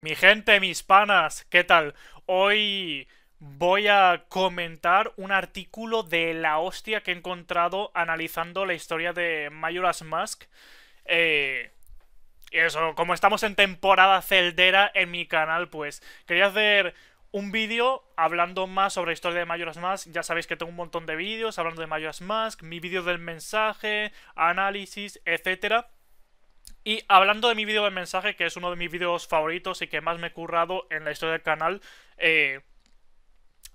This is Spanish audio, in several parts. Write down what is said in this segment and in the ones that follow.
Mi gente, mis panas, ¿qué tal? Hoy voy a comentar un artículo de la hostia que he encontrado analizando la historia de Majora's Musk eh, Y eso, como estamos en temporada celdera en mi canal, pues quería hacer un vídeo hablando más sobre la historia de Majora's Mask. Ya sabéis que tengo un montón de vídeos hablando de Majora's Mask, mi vídeo del mensaje, análisis, etcétera. Y hablando de mi vídeo de mensaje, que es uno de mis vídeos favoritos y que más me he currado en la historia del canal, eh,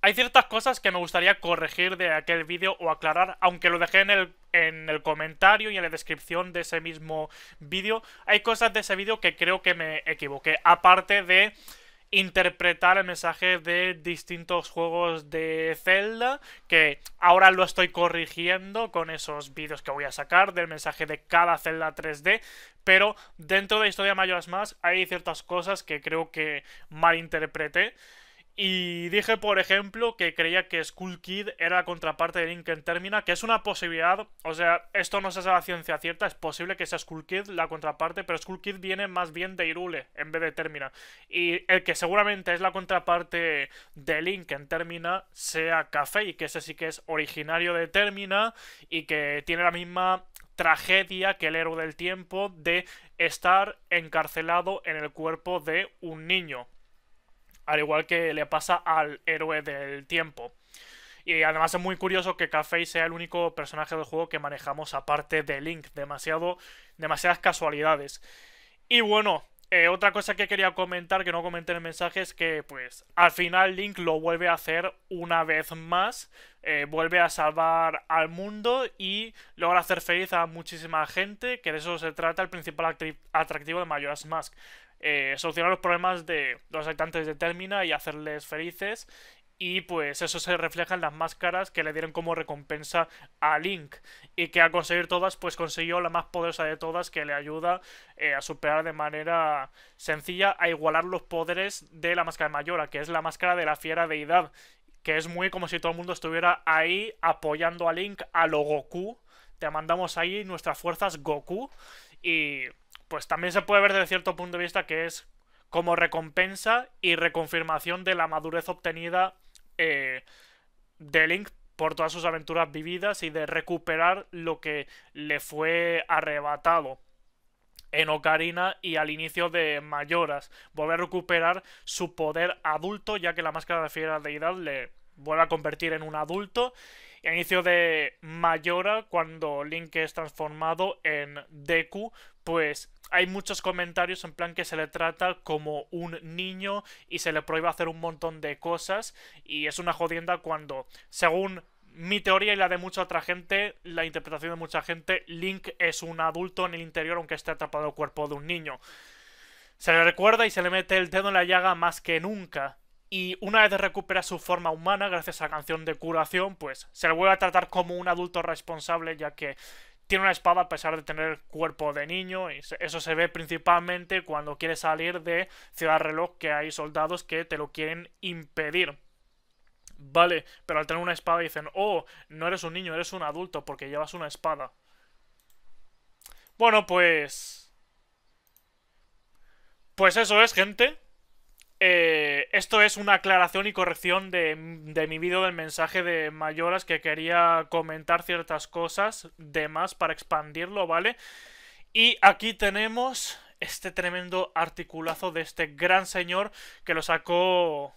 hay ciertas cosas que me gustaría corregir de aquel vídeo o aclarar, aunque lo dejé en el, en el comentario y en la descripción de ese mismo vídeo. Hay cosas de ese vídeo que creo que me equivoqué, aparte de interpretar el mensaje de distintos juegos de Zelda, que ahora lo estoy corrigiendo con esos vídeos que voy a sacar del mensaje de cada Zelda 3D, pero dentro de Historia Mayoras Más hay ciertas cosas que creo que malinterpreté. Y dije, por ejemplo, que creía que Skull Kid era la contraparte de Link en Termina, que es una posibilidad, o sea, esto no se sabe a ciencia cierta, es posible que sea Skull Kid la contraparte, pero Skull Kid viene más bien de Irule en vez de Termina. Y el que seguramente es la contraparte de Link en Termina sea Café, y que ese sí que es originario de Termina y que tiene la misma tragedia que el héroe del tiempo de estar encarcelado en el cuerpo de un niño al igual que le pasa al héroe del tiempo. Y además es muy curioso que Café sea el único personaje del juego que manejamos aparte de Link. Demasiado, demasiadas casualidades. Y bueno, eh, otra cosa que quería comentar, que no comenté en el mensaje, es que pues al final Link lo vuelve a hacer una vez más. Eh, vuelve a salvar al mundo y logra hacer feliz a muchísima gente, que de eso se trata el principal atractivo de Majora's Mask. Eh, solucionar los problemas de los habitantes de Termina y hacerles felices. Y pues eso se refleja en las máscaras que le dieron como recompensa a Link. Y que al conseguir todas, pues consiguió la más poderosa de todas que le ayuda eh, a superar de manera sencilla a igualar los poderes de la máscara mayora, que es la máscara de la fiera deidad. Que es muy como si todo el mundo estuviera ahí apoyando a Link a lo Goku. Te mandamos ahí nuestras fuerzas Goku. Y pues también se puede ver desde cierto punto de vista que es como recompensa y reconfirmación de la madurez obtenida eh, de Link por todas sus aventuras vividas y de recuperar lo que le fue arrebatado en Ocarina y al inicio de Mayoras. Volver a recuperar su poder adulto, ya que la máscara de fiera deidad le vuelve a convertir en un adulto. Y al inicio de Mayora, cuando Link es transformado en Deku, pues hay muchos comentarios en plan que se le trata como un niño y se le prohíbe hacer un montón de cosas y es una jodienda cuando, según mi teoría y la de mucha otra gente, la interpretación de mucha gente, Link es un adulto en el interior aunque esté atrapado el cuerpo de un niño. Se le recuerda y se le mete el dedo en la llaga más que nunca. Y una vez recupera su forma humana, gracias a la canción de curación, pues se le vuelve a tratar como un adulto responsable, ya que tiene una espada a pesar de tener cuerpo de niño. Y eso se ve principalmente cuando quiere salir de Ciudad Reloj, que hay soldados que te lo quieren impedir. Vale, pero al tener una espada dicen, oh, no eres un niño, eres un adulto porque llevas una espada. Bueno, pues... Pues eso es, gente. Eh, esto es una aclaración y corrección de, mi vídeo del mensaje de Mayoras que quería comentar ciertas cosas de más para expandirlo, ¿vale? Y aquí tenemos este tremendo articulazo de este gran señor que lo sacó...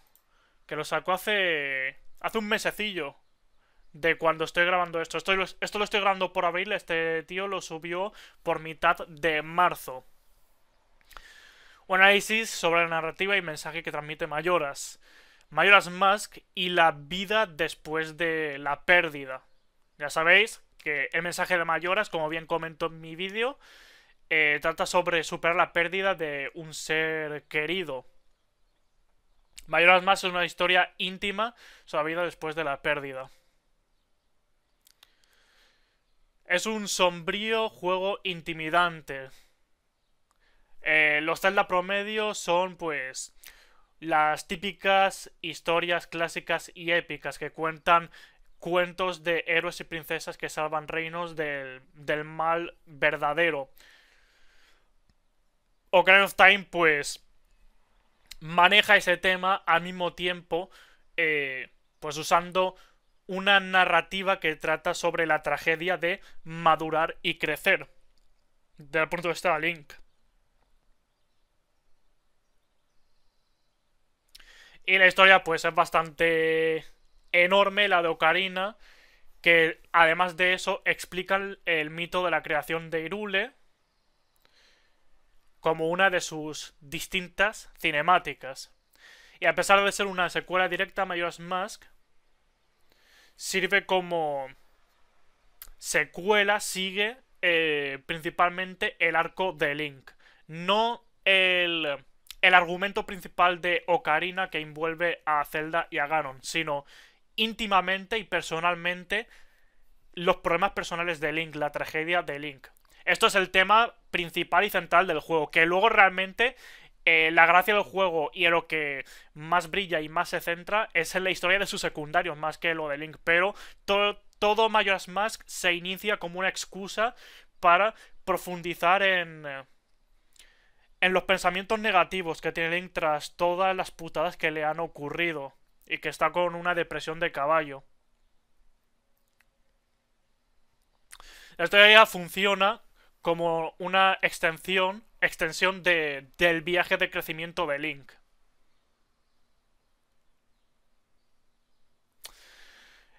que lo sacó hace... hace un mesecillo de cuando estoy grabando esto. Estoy, esto lo estoy grabando por abril, este tío lo subió por mitad de marzo. Un análisis sobre la narrativa y mensaje que transmite Mayoras. Mayoras Mask y la vida después de la pérdida. Ya sabéis que el mensaje de Mayoras, como bien comento en mi vídeo, eh, trata sobre superar la pérdida de un ser querido. Mayoras Mask es una historia íntima sobre la vida después de la pérdida. Es un sombrío juego intimidante, eh, los Zelda promedio son pues las típicas historias clásicas y épicas que cuentan cuentos de héroes y princesas que salvan reinos del, mal verdadero. Ocarina of Time pues maneja ese tema al mismo tiempo eh, pues usando una narrativa que trata sobre la tragedia de madurar y crecer. Del punto de vista de Link. Y la historia pues es bastante enorme, la de Ocarina, que además de eso explica el mito de la creación de Irule como una de sus distintas cinemáticas. Y a pesar de ser una secuela directa a Majora's Mask, sirve como secuela, sigue eh, principalmente el arco de Link. No el el argumento principal de Ocarina que envuelve a Zelda y a Ganon, sino íntimamente y personalmente los problemas personales de Link, la tragedia de Link. Esto es el tema principal y central del juego, que luego realmente eh, la gracia del juego y en lo que más brilla y más se centra es en la historia de sus secundarios más que lo de Link, pero todo, todo Majora's Mask se inicia como una excusa para profundizar en... Eh, en los pensamientos negativos que tiene Link tras todas las putadas que le han ocurrido y que está con una depresión de caballo. Esto ya funciona como una extensión, extensión del viaje de crecimiento de Link.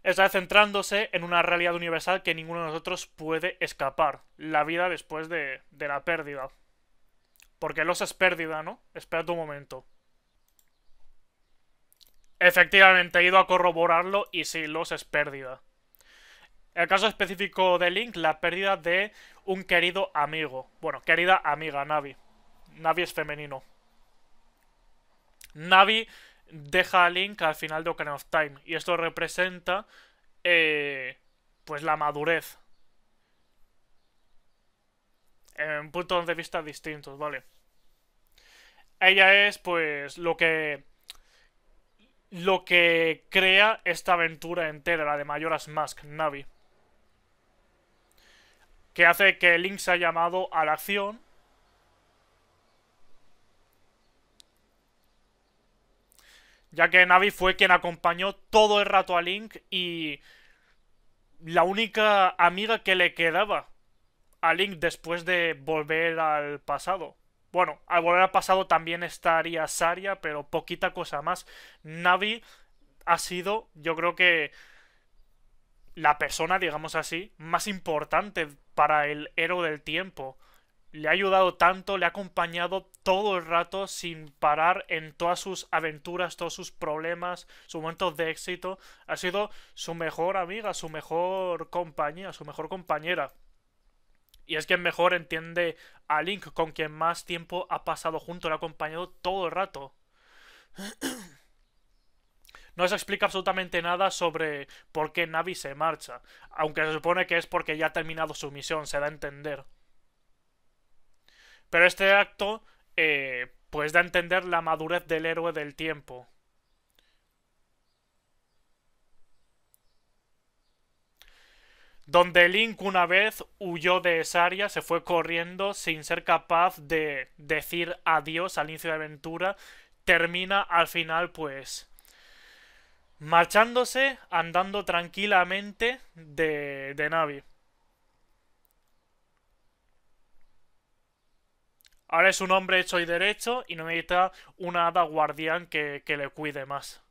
Está centrándose en una realidad universal que ninguno de nosotros puede escapar, la vida después de la pérdida. Porque los es pérdida, ¿no? Espera un momento. Efectivamente, he ido a corroborarlo y sí, los es pérdida. El caso específico de Link, la pérdida de un querido amigo. Bueno, querida amiga, Navi. Navi es femenino. Navi deja a Link al final de Ocarina of Time. Y esto representa, eh, pues, la madurez en puntos de vista distintos, ¿vale? Ella es, pues, lo que. Lo que crea esta aventura entera, la de Mayoras Mask, Navi. Que hace que Link se ha llamado a la acción. Ya que Navi fue quien acompañó todo el rato a Link y. La única amiga que le quedaba a Link después de volver al pasado. Bueno, al volver al pasado también estaría Saria, pero poquita cosa más. Navi ha sido, yo creo que la persona, digamos así, más importante para el héroe del tiempo. Le ha ayudado tanto, le ha acompañado todo el rato sin parar en todas sus aventuras, todos sus problemas, sus momentos de éxito. Ha sido su mejor amiga, su mejor compañía, su mejor compañera. Y es que mejor entiende a Link, con quien más tiempo ha pasado junto, lo ha acompañado todo el rato. No se explica absolutamente nada sobre por qué Navi se marcha, aunque se supone que es porque ya ha terminado su misión, se da a entender. Pero este acto, eh, pues da a entender la madurez del héroe del tiempo. donde Link una vez huyó de esa área, se fue corriendo sin ser capaz de decir adiós al inicio de aventura, termina al final pues marchándose, andando tranquilamente de, de Navi. Ahora es un hombre hecho y derecho y no necesita una hada guardián que le cuide más.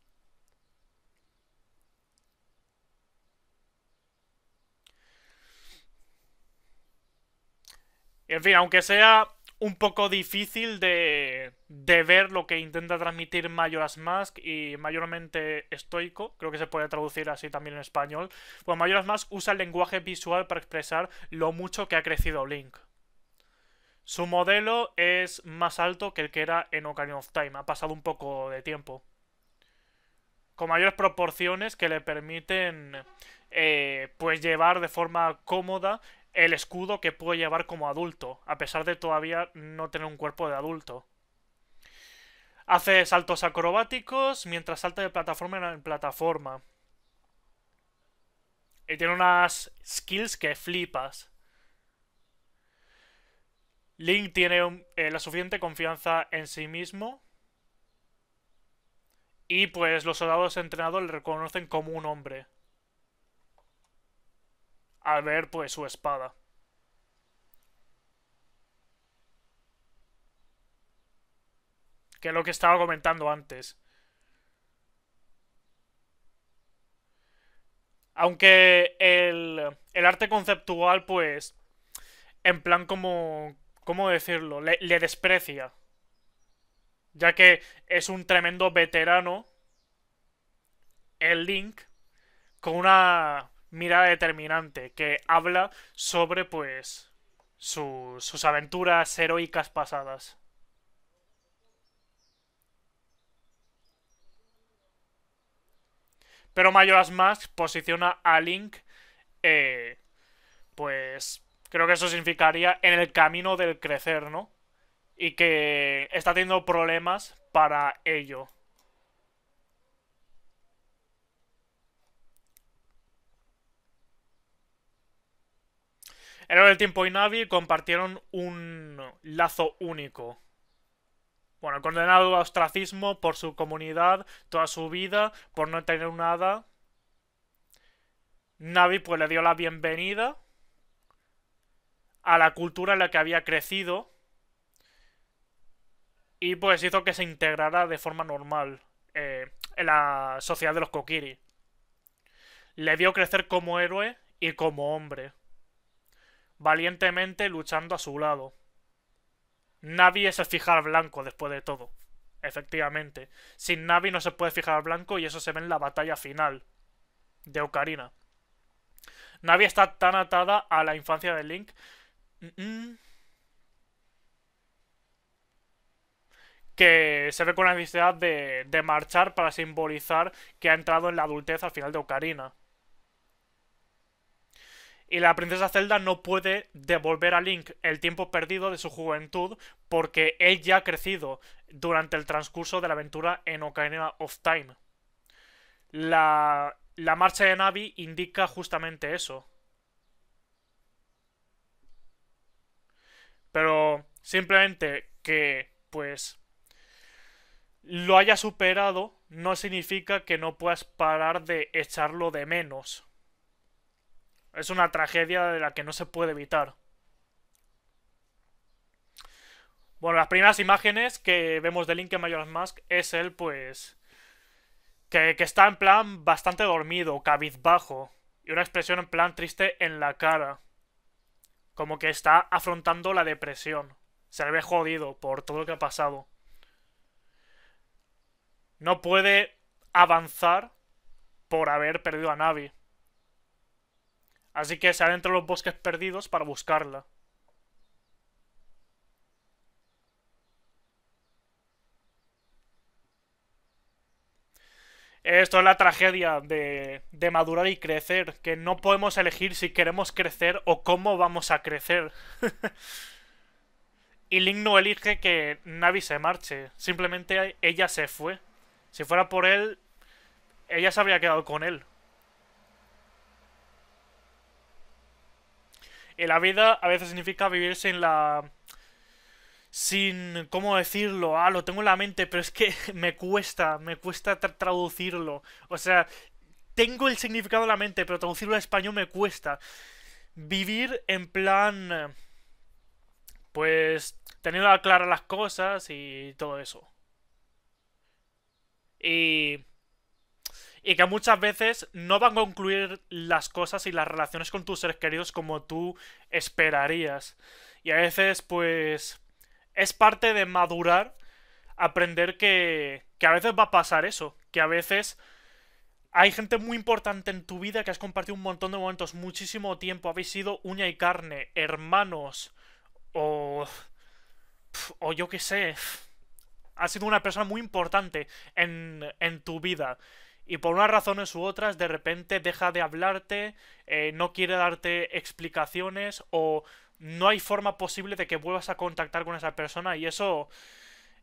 En fin, aunque sea un poco difícil de, ver lo que intenta transmitir mayoras Mask y mayormente estoico, creo que se puede traducir así también en español, pues Majora's Mask usa el lenguaje visual para expresar lo mucho que ha crecido Link. Su modelo es más alto que el que era en Ocarina of Time, ha pasado un poco de tiempo. Con mayores proporciones que le permiten eh, pues llevar de forma cómoda el escudo que puede llevar como adulto, a pesar de todavía no tener un cuerpo de adulto. Hace saltos acrobáticos mientras salta de plataforma en plataforma. Y tiene unas skills que flipas. Link tiene um, eh, la suficiente confianza en sí mismo. Y pues los soldados entrenados le reconocen como un hombre al ver pues su espada. Que es lo que estaba comentando antes. Aunque el, el arte conceptual, pues, en plan como, ¿cómo decirlo? le desprecia. Ya que es un tremendo veterano, el Link, con una mirada determinante que habla sobre pues sus aventuras heroicas pasadas. Pero Majora's Mask posiciona a Link, eh, pues creo que eso significaría en el camino del crecer, ¿no? Y que está teniendo problemas para ello. Héroe del Tiempo y Navi compartieron un lazo único. Bueno, condenado a ostracismo por su comunidad toda su vida, por no tener nada. Navi pues le dio la bienvenida a la cultura en la que había crecido y pues hizo que se integrara de forma normal eh, en la sociedad de los Kokiri. Le dio crecer como héroe y como hombre valientemente luchando a su lado. Navi es el fijar blanco después de todo. Efectivamente. Sin Navi no se puede fijar blanco y eso se ve en la batalla final de Ocarina. Navi está tan atada a la infancia de Link. que se ve con la necesidad de, de marchar para simbolizar que ha entrado en la adultez al final de Ocarina y la princesa Zelda no puede devolver a Link el tiempo perdido de su juventud porque él ya ha crecido durante el transcurso de la aventura en Ocarina of Time. La, la marcha de Navi indica justamente eso. Pero simplemente que, pues, lo haya superado no significa que no puedas parar de echarlo de menos. Es una tragedia de la que no se puede evitar. Bueno, las primeras imágenes que vemos de Link en Majora's Mask es él, pues... Que, que, está en plan bastante dormido, cabizbajo. Y una expresión en plan triste en la cara. Como que está afrontando la depresión. Se le ve jodido por todo lo que ha pasado. No puede avanzar por haber perdido a Navi. Así que se dentro de los bosques perdidos para buscarla. Esto es la tragedia de, de, madurar y crecer, que no podemos elegir si queremos crecer o cómo vamos a crecer. y Link no elige que Navi se marche, simplemente ella se fue. Si fuera por él, ella se habría quedado con él. en la vida a veces significa vivir sin la... Sin, ¿cómo decirlo? Ah, lo tengo en la mente, pero es que me cuesta, me cuesta traducirlo. O sea, tengo el significado en la mente, pero traducirlo a español me cuesta. Vivir en plan... Pues teniendo claras las cosas y todo eso. Y y que muchas veces no van a concluir las cosas y las relaciones con tus seres queridos como tú esperarías. Y a veces, pues, es parte de madurar, aprender que, que a veces va a pasar eso, que a veces hay gente muy importante en tu vida que has compartido un montón de momentos, muchísimo tiempo, habéis sido uña y carne, hermanos, o... o yo qué sé, ha sido una persona muy importante en, en tu vida y por unas razones u otras de repente deja de hablarte, eh, no quiere darte explicaciones o no hay forma posible de que vuelvas a contactar con esa persona y eso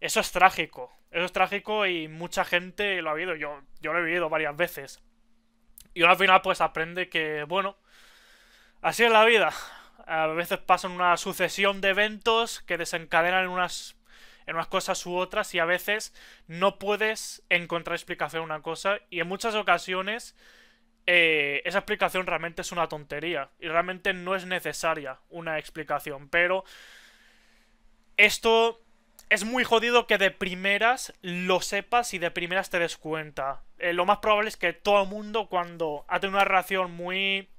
eso es trágico. Eso es trágico y mucha gente lo ha vivido, yo yo lo he vivido varias veces. Y al final pues aprende que bueno, así es la vida. A veces pasan una sucesión de eventos que desencadenan unas en unas cosas u otras y a veces no puedes encontrar explicación a una cosa y en muchas ocasiones eh, esa explicación realmente es una tontería y realmente no es necesaria una explicación, pero esto es muy jodido que de primeras lo sepas y de primeras te des cuenta. Eh, lo más probable es que todo el mundo cuando ha tenido una relación muy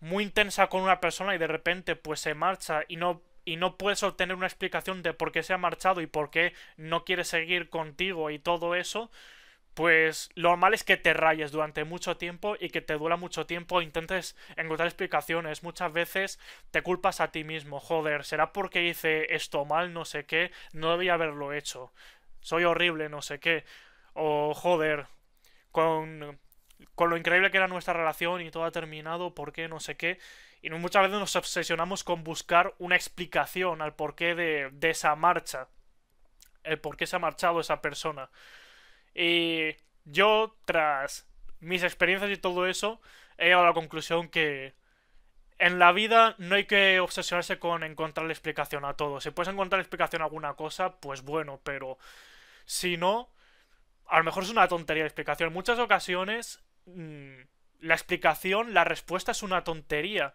muy intensa con una persona y de repente pues se marcha y no y no puedes obtener una explicación de por qué se ha marchado y por qué no quiere seguir contigo y todo eso, pues lo normal es que te rayes durante mucho tiempo y que te duela mucho tiempo, intentes encontrar explicaciones, muchas veces te culpas a ti mismo, joder, será porque hice esto mal, no sé qué, no debía haberlo hecho, soy horrible, no sé qué, o joder, con con lo increíble que era nuestra relación y todo ha terminado, por qué, no sé qué. Y muchas veces nos obsesionamos con buscar una explicación al porqué de, de esa marcha. El por qué se ha marchado esa persona. Y yo, tras mis experiencias y todo eso, he llegado a la conclusión que en la vida no hay que obsesionarse con encontrar la explicación a todo. Si puedes encontrar la explicación a alguna cosa, pues bueno, pero si no, a lo mejor es una tontería la explicación. En muchas ocasiones Mm, la explicación, la respuesta es una tontería.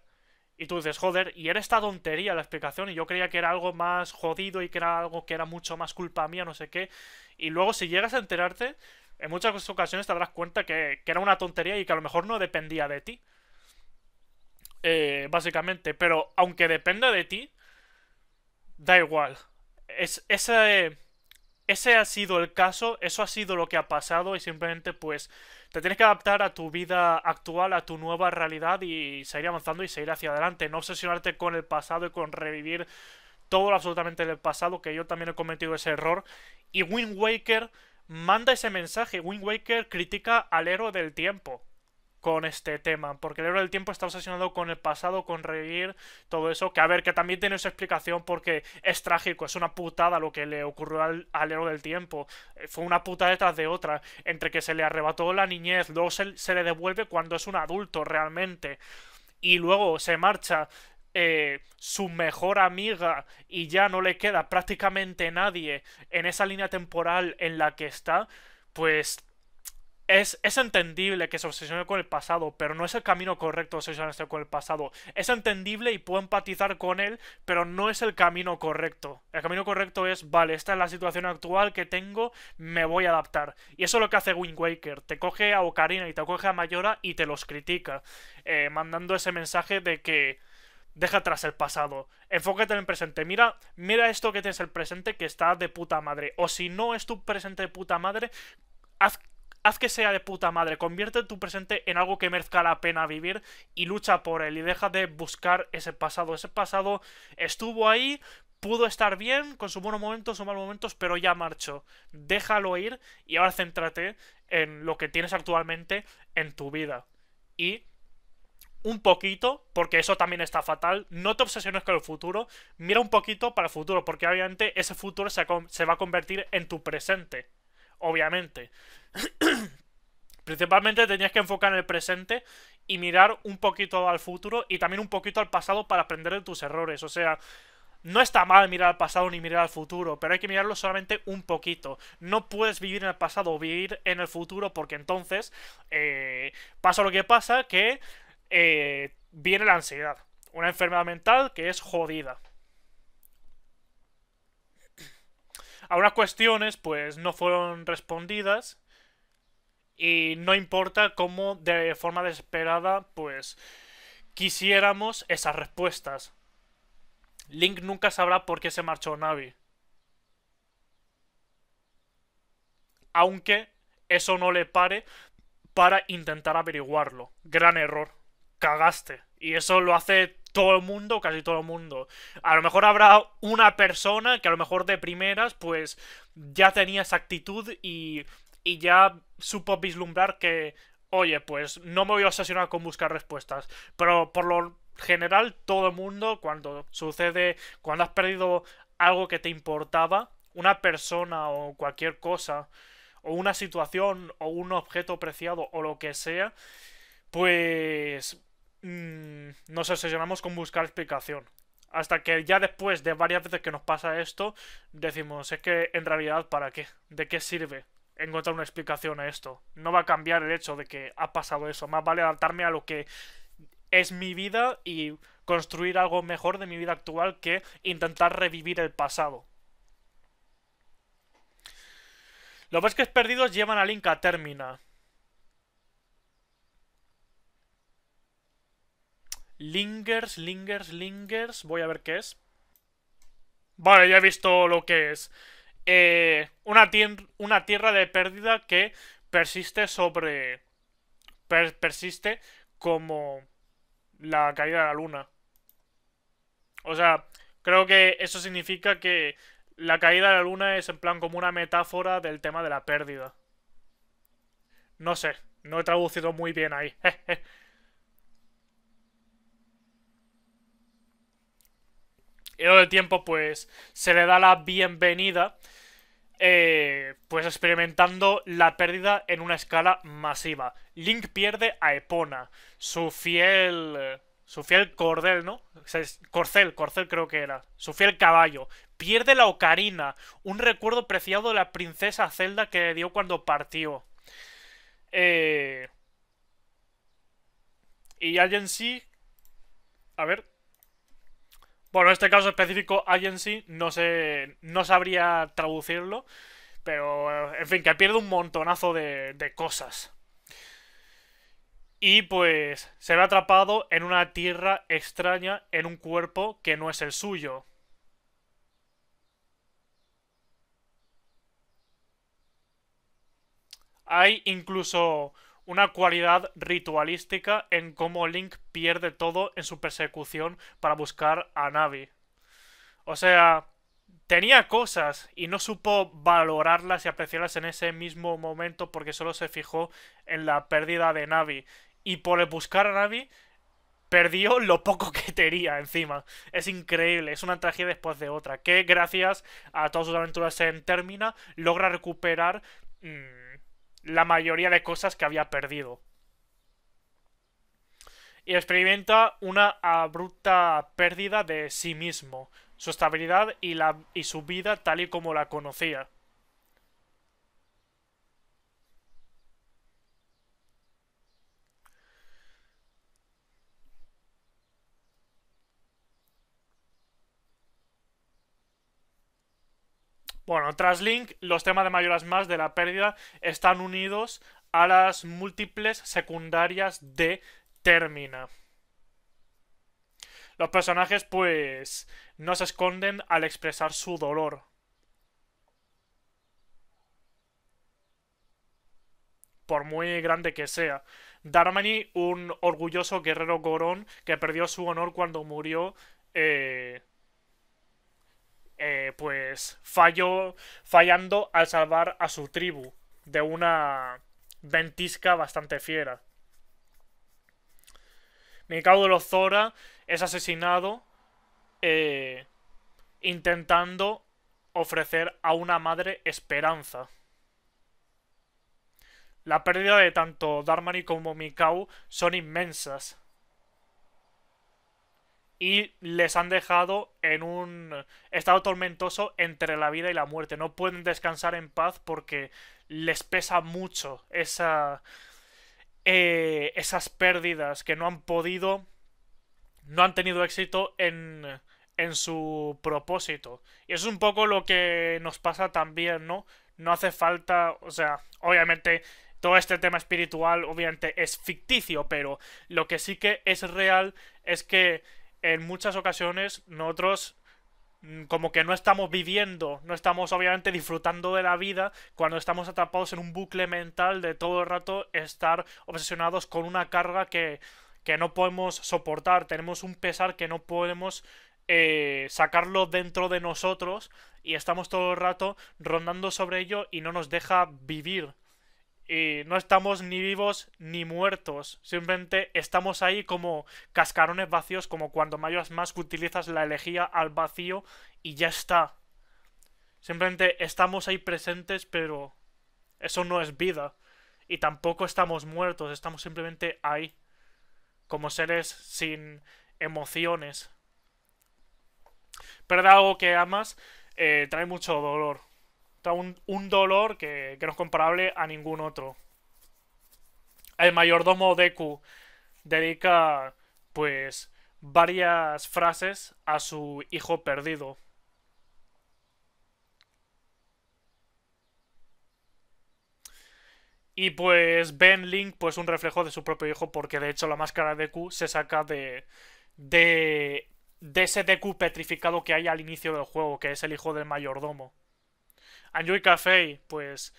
Y tú dices, joder, y era esta tontería la explicación, y yo creía que era algo más jodido y que era algo que era mucho más culpa mía, no sé qué. Y luego si llegas a enterarte, en muchas ocasiones te darás cuenta que, que era una tontería y que a lo mejor no dependía de ti. Eh, básicamente, pero aunque dependa de ti, da igual. Es, ese, ese ha sido el caso, eso ha sido lo que ha pasado y simplemente pues te tienes que adaptar a tu vida actual, a tu nueva realidad y seguir avanzando y seguir hacia adelante. No obsesionarte con el pasado y con revivir todo lo absolutamente del pasado, que yo también he cometido ese error. Y Wind Waker manda ese mensaje. Wind Waker critica al héroe del tiempo con este tema, porque el héroe del tiempo está obsesionado con el pasado, con reír, todo eso, que a ver, que también tiene su explicación porque es trágico, es una putada lo que le ocurrió al, al héroe del tiempo, eh, fue una puta detrás de otra, entre que se le arrebató la niñez, luego se, le devuelve cuando es un adulto realmente, y luego se marcha eh, su mejor amiga y ya no le queda prácticamente nadie en esa línea temporal en la que está, pues es, entendible que se obsesione con el pasado, pero no es el camino correcto obsesionarse con el pasado. Es entendible y puedo empatizar con él, pero no es el camino correcto. El camino correcto es, vale, esta es la situación actual que tengo, me voy a adaptar. Y eso es lo que hace Wind Waker. Te coge a Ocarina y te coge a Mayora y te los critica, eh, mandando ese mensaje de que deja atrás el pasado, enfócate en el presente, mira, mira esto que tienes el presente que está de puta madre, o si no es tu presente de puta madre, haz haz que sea de puta madre, convierte tu presente en algo que merezca la pena vivir y lucha por él y deja de buscar ese pasado. Ese pasado estuvo ahí, pudo estar bien con sus buenos momentos, o malos momentos, pero ya marchó. Déjalo ir y ahora céntrate en lo que tienes actualmente en tu vida. Y un poquito, porque eso también está fatal, no te obsesiones con el futuro, mira un poquito para el futuro, porque obviamente ese futuro se va a convertir en tu presente. Obviamente. Principalmente tenías que enfocar en el presente y mirar un poquito al futuro y también un poquito al pasado para aprender de tus errores. O sea, no está mal mirar al pasado ni mirar al futuro, pero hay que mirarlo solamente un poquito. No puedes vivir en el pasado o vivir en el futuro porque entonces eh, pasa lo que pasa, que eh, viene la ansiedad. Una enfermedad mental que es jodida. Algunas cuestiones pues no fueron respondidas y no importa cómo de forma desesperada pues quisiéramos esas respuestas. Link nunca sabrá por qué se marchó Navi. Aunque eso no le pare para intentar averiguarlo. Gran error. Cagaste. Y eso lo hace todo el mundo, casi todo el mundo. A lo mejor habrá una persona que a lo mejor de primeras pues ya tenía esa actitud y y ya supo vislumbrar que, oye, pues no me voy a obsesionar con buscar respuestas, pero por lo general todo el mundo cuando sucede, cuando has perdido algo que te importaba, una persona o cualquier cosa, o una situación o un objeto preciado o lo que sea, pues mm, nos obsesionamos con buscar explicación. Hasta que ya después de varias veces que nos pasa esto, decimos, es que en realidad, ¿para qué? ¿De qué sirve? encontrar una explicación a esto. No va a cambiar el hecho de que ha pasado eso. Más vale adaptarme a lo que es mi vida y construir algo mejor de mi vida actual que intentar revivir el pasado. Los bosques perdidos llevan a Link a Termina. Lingers, lingers, lingers. Voy a ver qué es. Vale, ya he visto lo que es. Eh, una, tierra de pérdida que persiste sobre... persiste como la caída de la luna. O sea, creo que eso significa que la caída de la luna es en plan como una metáfora del tema de la pérdida. No sé, no he traducido muy bien ahí. y lo tiempo, pues, se le da la bienvenida eh, pues experimentando la pérdida en una escala masiva. Link pierde a Epona, su fiel... Su fiel cordel, ¿no? Corcel, corcel creo que era. Su fiel caballo. Pierde la ocarina, un recuerdo preciado de la princesa Zelda que le dio cuando partió. Eh... Y sí A ver, bueno, en este caso específico, agency, no sé, no sabría traducirlo, pero eh, en fin, que pierde un montonazo de, de cosas. Y pues se ve atrapado en una tierra extraña, en un cuerpo que no es el suyo. Hay incluso una cualidad ritualística en cómo Link pierde todo en su persecución para buscar a Navi. O sea, tenía cosas y no supo valorarlas y apreciarlas en ese mismo momento porque solo se fijó en la pérdida de Navi. Y por buscar a Navi, perdió lo poco que tenía encima. Es increíble, es una tragedia después de otra. Que gracias a todas sus aventuras en Termina logra recuperar... Mm, la mayoría de cosas que había perdido. Y experimenta una abrupta pérdida de sí mismo, su estabilidad y, la, y su vida tal y como la conocía. Bueno, tras Link, los temas de mayoras más de la pérdida están unidos a las múltiples secundarias de Termina. Los personajes, pues, no se esconden al expresar su dolor. Por muy grande que sea. Darmani, un orgulloso guerrero gorón que perdió su honor cuando murió eh, eh, pues falló, fallando al salvar a su tribu de una ventisca bastante fiera. los Zora es asesinado eh, intentando ofrecer a una madre esperanza. La pérdida de tanto Darmani como Mikau son inmensas y les han dejado en un estado tormentoso entre la vida y la muerte. No pueden descansar en paz porque les pesa mucho esa, eh, esas pérdidas que no han podido, no han tenido éxito en, en su propósito. Y eso es un poco lo que nos pasa también, ¿no? No hace falta, o sea, obviamente todo este tema espiritual obviamente es ficticio, pero lo que sí que es real es que en muchas ocasiones nosotros mm, como que no estamos viviendo, no estamos obviamente disfrutando de la vida cuando estamos atrapados en un bucle mental de todo el rato estar obsesionados con una carga que, que no podemos soportar, tenemos un pesar que no podemos eh, sacarlo dentro de nosotros y estamos todo el rato rondando sobre ello y no nos deja vivir y no estamos ni vivos ni muertos. Simplemente estamos ahí como cascarones vacíos, como cuando Mayoras Mask utilizas la elegía al vacío y ya está. Simplemente estamos ahí presentes, pero eso no es vida. Y tampoco estamos muertos, estamos simplemente ahí. Como seres sin emociones. Perder algo que amas eh, trae mucho dolor un, dolor que, no es comparable a ningún otro. El mayordomo Deku dedica, pues, varias frases a su hijo perdido. Y pues Ben Link, pues un reflejo de su propio hijo, porque de hecho la máscara de Deku se saca de, de, de ese Deku petrificado que hay al inicio del juego, que es el hijo del mayordomo. Anju y Café, pues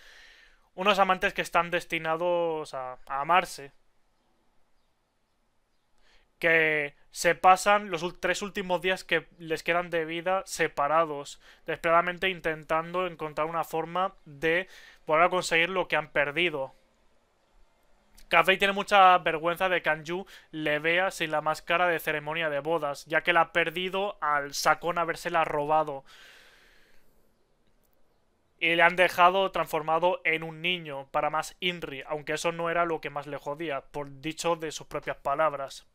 unos amantes que están destinados a, amarse. Que se pasan los tres últimos días que les quedan de vida separados, desesperadamente intentando encontrar una forma de volver a conseguir lo que han perdido. Café tiene mucha vergüenza de que Anju le vea sin la máscara de ceremonia de bodas, ya que la ha perdido al sacón habérsela robado y le han dejado transformado en un niño para más Inri, aunque eso no era lo que más le jodía, por dicho de sus propias palabras.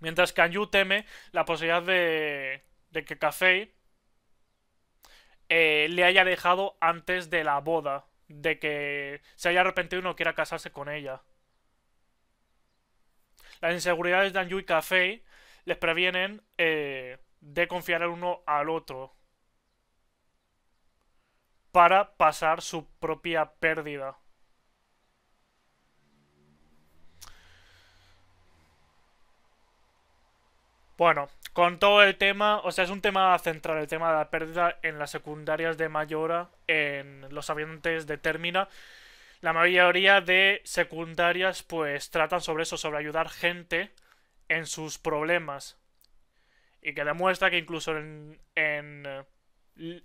Mientras que Anju teme la posibilidad de, que Café eh, le haya dejado antes de la boda, de que se haya arrepentido y no quiera casarse con ella. Las inseguridades de Anju y Café les previenen eh, de confiar el uno al otro, para pasar su propia pérdida. Bueno, con todo el tema, o sea, es un tema central, el tema de la pérdida en las secundarias de Mayora, en los habitantes de Termina. La mayoría de secundarias pues tratan sobre eso, sobre ayudar gente en sus problemas. Y que demuestra que incluso en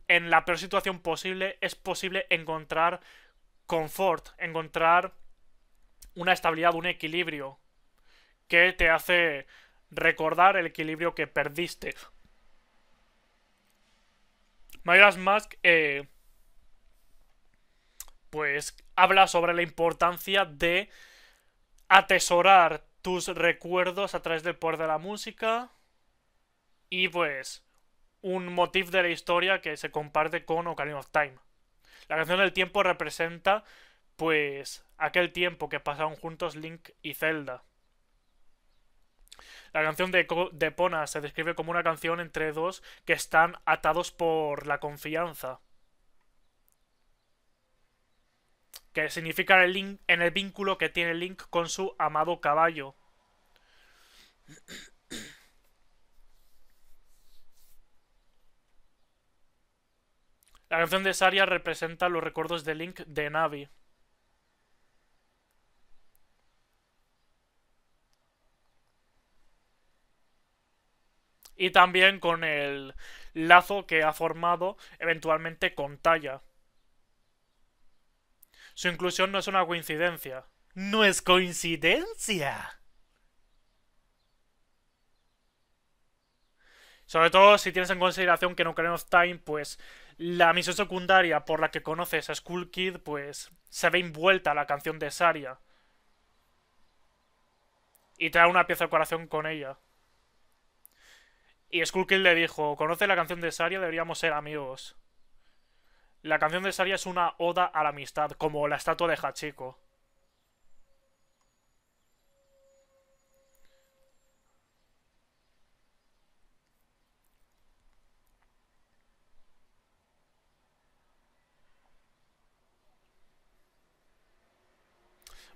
en la peor situación posible, es posible encontrar confort, encontrar una estabilidad, un equilibrio que te hace recordar el equilibrio que perdiste. Myras Mask, eh, pues habla sobre la importancia de atesorar tus recuerdos a través del poder de la música y pues un motivo de la historia que se comparte con Ocarina of Time. La canción del tiempo representa, pues, aquel tiempo que pasaron juntos Link y Zelda. La canción de, de Pona se describe como una canción entre dos que están atados por la confianza. Que significa en el vínculo que tiene Link con su amado caballo. La canción de Saria representa los recuerdos de Link de Navi. Y también con el lazo que ha formado eventualmente con Talla. Su inclusión no es una coincidencia. ¡No es coincidencia! Sobre todo si tienes en consideración que no queremos Time, pues la misión secundaria por la que conoces a Skull Kid, pues se ve envuelta la canción de Saria. Y trae una pieza de corazón con ella. Y Kid le dijo, ¿conoce la canción de Saria? Deberíamos ser amigos. La canción de Saria es una oda a la amistad, como la estatua de Hachiko.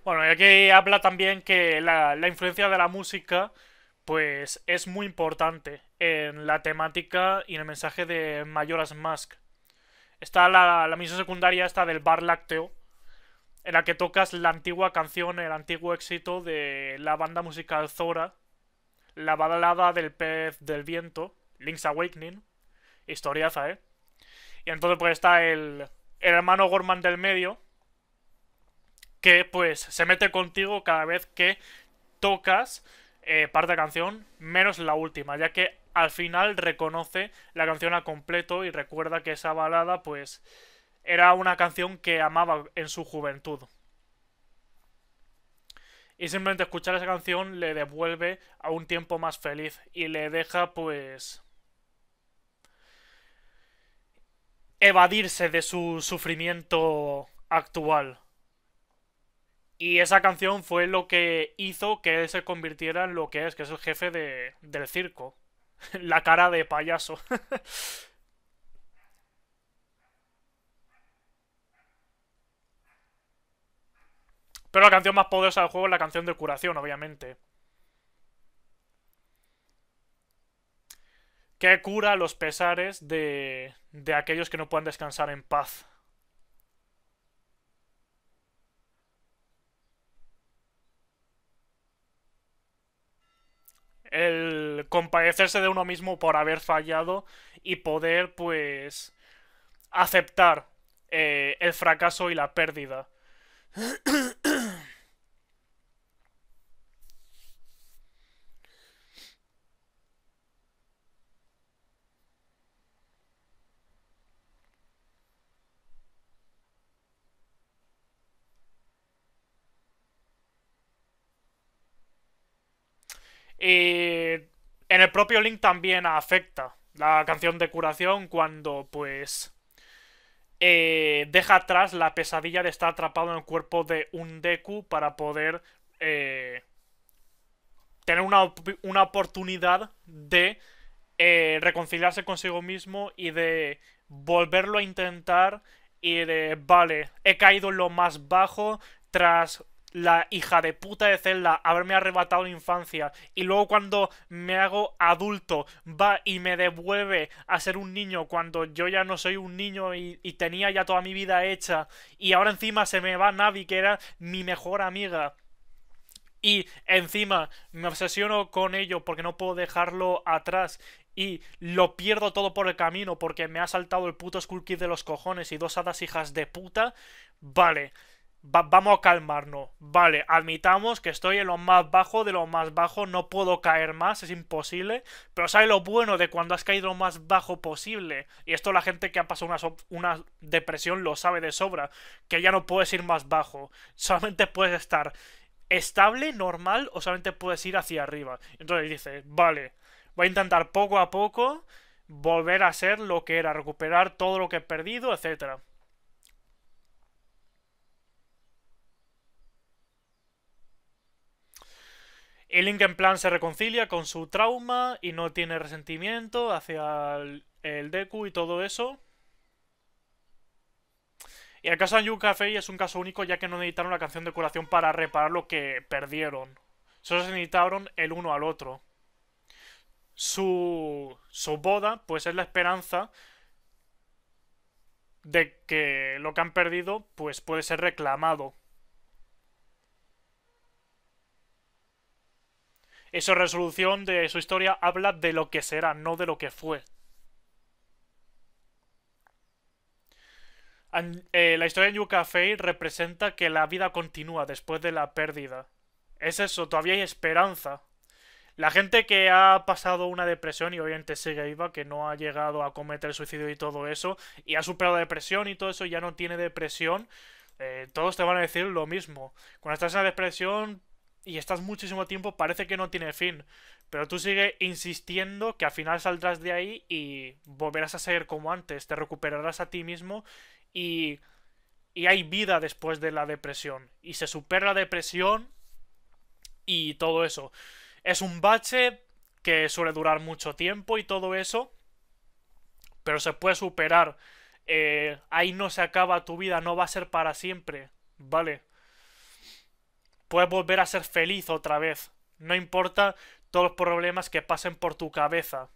Bueno, y aquí habla también que la, influencia de la música pues es muy importante en la temática y en el mensaje de Mayoras Mask. Está la, la misión secundaria esta del bar lácteo, en la que tocas la antigua canción, el antiguo éxito de la banda musical Zora, la balada del pez del viento, Link's Awakening, historiaza, ¿eh? Y entonces pues está el hermano Gorman del medio, que pues se mete contigo cada vez que tocas eh, parte de canción, menos la última, ya que al final reconoce la canción a completo y recuerda que esa balada pues era una canción que amaba en su juventud. Y simplemente escuchar esa canción le devuelve a un tiempo más feliz y le deja pues evadirse de su sufrimiento actual. Y esa canción fue lo que hizo que él se convirtiera en lo que es, que es el jefe de, del circo. La cara de payaso. Pero la canción más poderosa del juego es la canción de curación, obviamente. Que cura los pesares de, de aquellos que no puedan descansar en paz. el compadecerse de uno mismo por haber fallado y poder, pues, aceptar eh, el fracaso y la pérdida. Y en el propio Link también afecta la canción de curación cuando pues eh, deja atrás la pesadilla de estar atrapado en el cuerpo de un Deku para poder eh, tener una, una, oportunidad de eh, reconciliarse consigo mismo y de volverlo a intentar y de, vale, he caído en lo más bajo tras la hija de puta de Zelda haberme arrebatado la infancia y luego cuando me hago adulto va y me devuelve a ser un niño cuando yo ya no soy un niño y, tenía ya toda mi vida hecha y ahora encima se me va Navi que era mi mejor amiga. Y encima me obsesiono con ello porque no puedo dejarlo atrás. Y lo pierdo todo por el camino porque me ha saltado el puto Skull Kid de los cojones y dos hadas hijas de puta. Vale, vamos a calmarnos. Vale, admitamos que estoy en lo más bajo de lo más bajo, no puedo caer más, es imposible. Pero ¿sabes lo bueno de cuando has caído lo más bajo posible? Y esto la gente que ha pasado una, depresión lo sabe de sobra, que ya no puedes ir más bajo, solamente puedes estar estable, normal, o solamente puedes ir hacia arriba. Entonces dices, vale, voy a intentar poco a poco volver a ser lo que era, recuperar todo lo que he perdido, etcétera. en Plan se reconcilia con su trauma y no tiene resentimiento hacia el, Deku y todo eso. Y el caso de Yu Café es un caso único ya que no necesitaron la canción de curación para reparar lo que perdieron. Solo se necesitaron el uno al otro. Su, su boda pues es la esperanza de que lo que han perdido pues puede ser reclamado Esa resolución de su historia habla de lo que será, no de lo que fue. Eh, la historia de Fei representa que la vida continúa después de la pérdida. Es eso, todavía hay esperanza. La gente que ha pasado una depresión y obviamente sigue viva, que no ha llegado a cometer suicidio y todo eso, y ha superado la depresión y todo eso, ya no tiene depresión, eh, todos te van a decir lo mismo. Cuando estás en la depresión, y estás muchísimo tiempo, parece que no tiene fin. Pero tú sigue insistiendo que al final saldrás de ahí y volverás a ser como antes, te recuperarás a ti mismo y, y hay vida después de la depresión. Y se supera la depresión y todo eso. Es un bache que suele durar mucho tiempo y todo eso, pero se puede superar. Eh, ahí no se acaba tu vida, no va a ser para siempre, ¿vale? puedes volver a ser feliz otra vez. No importa todos los problemas que pasen por tu cabeza.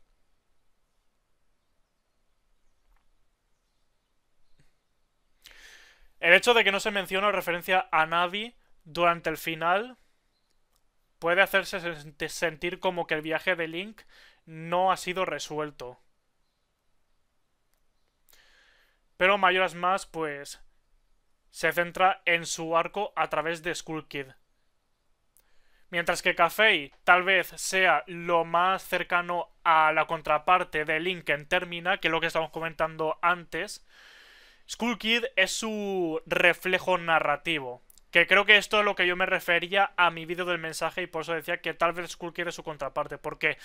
El hecho de que no se menciona referencia a Navi durante el final puede hacerse sentir como que el viaje de Link no ha sido resuelto. Pero Mayoras más, pues, se centra en su arco a través de Skull Kid. Mientras que Café tal vez sea lo más cercano a la contraparte de Link en Termina, que es lo que estábamos comentando antes, Skull Kid es su reflejo narrativo. Que creo que esto es lo que yo me refería a mi vídeo del mensaje y por eso decía que tal vez Skull Kid es su contraparte. Porque